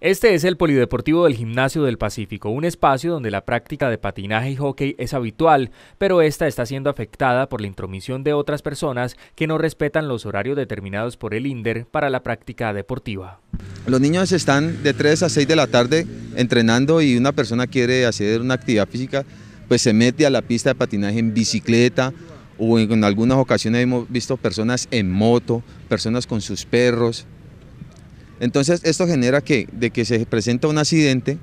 Este es el Polideportivo del Gimnasio del Pacífico, un espacio donde la práctica de patinaje y hockey es habitual, pero esta está siendo afectada por la intromisión de otras personas que no respetan los horarios determinados por el INDER para la práctica deportiva. Los niños están de 3 a 6 de la tarde entrenando y una persona quiere hacer una actividad física, pues se mete a la pista de patinaje en bicicleta o en algunas ocasiones hemos visto personas en moto, personas con sus perros, entonces esto genera que, de que se presenta un accidente,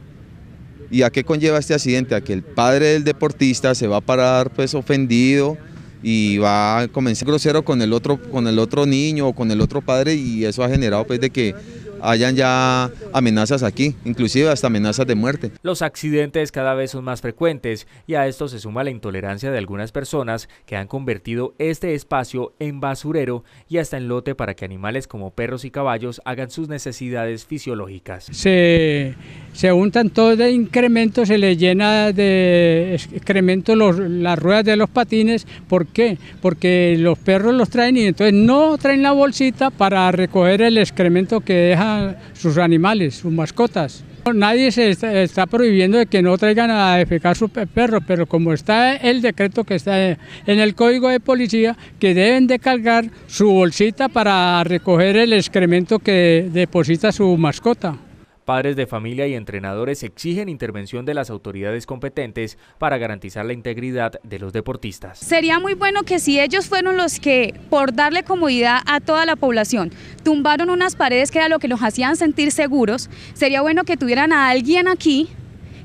¿Y a qué conlleva este accidente? A que el padre del deportista se va a parar pues ofendido y va a comenzar grosero con el otro, con el otro niño o con el otro padre y eso ha generado pues de que hayan ya amenazas aquí, inclusive hasta amenazas de muerte. Los accidentes cada vez son más frecuentes y a esto se suma la intolerancia de algunas personas que han convertido este espacio en basurero y hasta en lote para que animales como perros y caballos hagan sus necesidades fisiológicas. Se, se untan todos de incremento, se les llena de excremento las ruedas de los patines. ¿Por qué? Porque los perros los traen y entonces no traen la bolsita para recoger el excremento que deja sus animales, sus mascotas. Nadie se está, prohibiendo de que no traigan a defecar su perro, pero como está el decreto que está en el código de policía, que deben de cargar su bolsita para recoger el excremento que deposita su mascota. Padres de familia y entrenadores exigen intervención de las autoridades competentes para garantizar la integridad de los deportistas. Sería muy bueno que si ellos fueron los que, por darle comodidad a toda la población, tumbaron unas paredes que era lo que los hacían sentir seguros, sería bueno que tuvieran a alguien aquí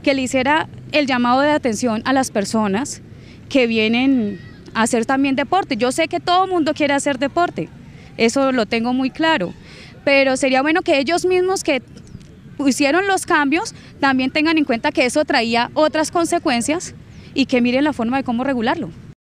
que le hiciera el llamado de atención a las personas que vienen a hacer también deporte. Yo sé que todo el mundo quiere hacer deporte, eso lo tengo muy claro, pero sería bueno que ellos mismos que hicieron los cambios también tengan en cuenta que eso traía otras consecuencias y que miren la forma de cómo regularlo.